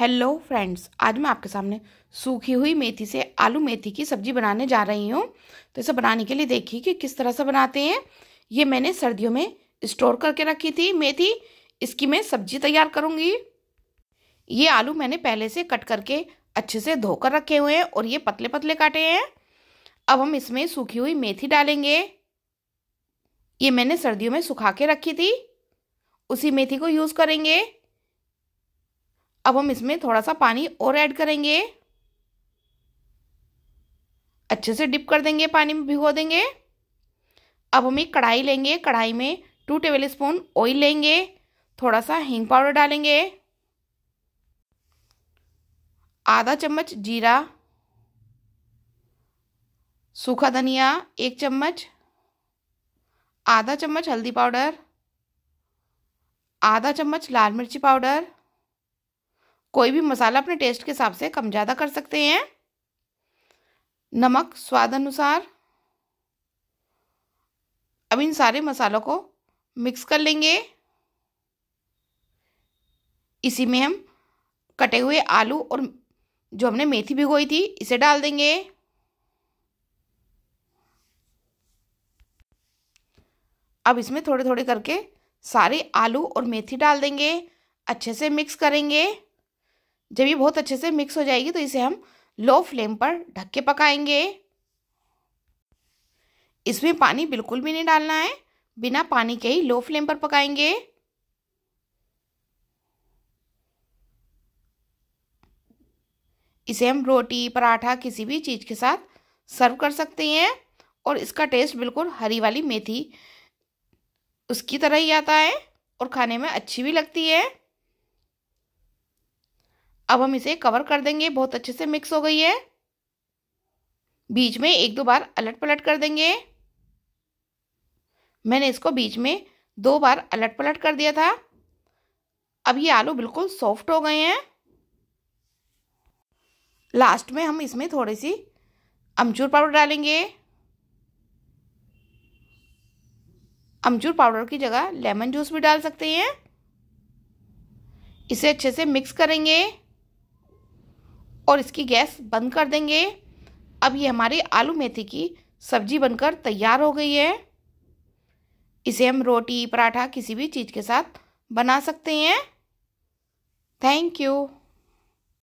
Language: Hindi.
हेलो फ्रेंड्स आज मैं आपके सामने सूखी हुई मेथी से आलू मेथी की सब्जी बनाने जा रही हूँ तो इसे बनाने के लिए देखिए कि किस तरह से बनाते हैं ये मैंने सर्दियों में स्टोर करके रखी थी मेथी इसकी मैं सब्जी तैयार करूँगी ये आलू मैंने पहले से कट करके अच्छे से धोकर रखे हुए हैं और ये पतले पतले काटे हैं अब हम इसमें सूखी हुई मेथी डालेंगे ये मैंने सर्दियों में सुखा के रखी थी उसी मेथी को यूज़ करेंगे अब हम इसमें थोड़ा सा पानी और ऐड करेंगे अच्छे से डिप कर देंगे पानी में भिगो देंगे अब हम एक कढ़ाई लेंगे कढ़ाई में टू टेबल स्पून ऑइल लेंगे थोड़ा सा हींग पाउडर डालेंगे आधा चम्मच जीरा सूखा धनिया एक चम्मच आधा चम्मच हल्दी पाउडर आधा चम्मच लाल मिर्ची पाउडर कोई भी मसाला अपने टेस्ट के हिसाब से कम ज़्यादा कर सकते हैं नमक स्वाद अनुसार अब इन सारे मसालों को मिक्स कर लेंगे इसी में हम कटे हुए आलू और जो हमने मेथी भिगोई थी इसे डाल देंगे अब इसमें थोड़े थोड़े करके सारे आलू और मेथी डाल देंगे अच्छे से मिक्स करेंगे जब ये बहुत अच्छे से मिक्स हो जाएगी तो इसे हम लो फ्लेम पर ढक के पकाएंगे इसमें पानी बिल्कुल भी नहीं डालना है बिना पानी के ही लो फ्लेम पर पकाएंगे इसे हम रोटी पराठा किसी भी चीज़ के साथ सर्व कर सकते हैं और इसका टेस्ट बिल्कुल हरी वाली मेथी उसकी तरह ही आता है और खाने में अच्छी भी लगती है अब हम इसे कवर कर देंगे बहुत अच्छे से मिक्स हो गई है बीच में एक दो बार अलट पलट कर देंगे मैंने इसको बीच में दो बार अलट पलट कर दिया था अब ये आलू बिल्कुल सॉफ्ट हो गए हैं लास्ट में हम इसमें थोड़ी सी अमचूर पाउडर डालेंगे अमचूर पाउडर की जगह लेमन जूस भी डाल सकते हैं इसे अच्छे से मिक्स करेंगे और इसकी गैस बंद कर देंगे अब ये हमारी आलू मेथी की सब्जी बनकर तैयार हो गई है इसे हम रोटी पराठा किसी भी चीज़ के साथ बना सकते हैं थैंक यू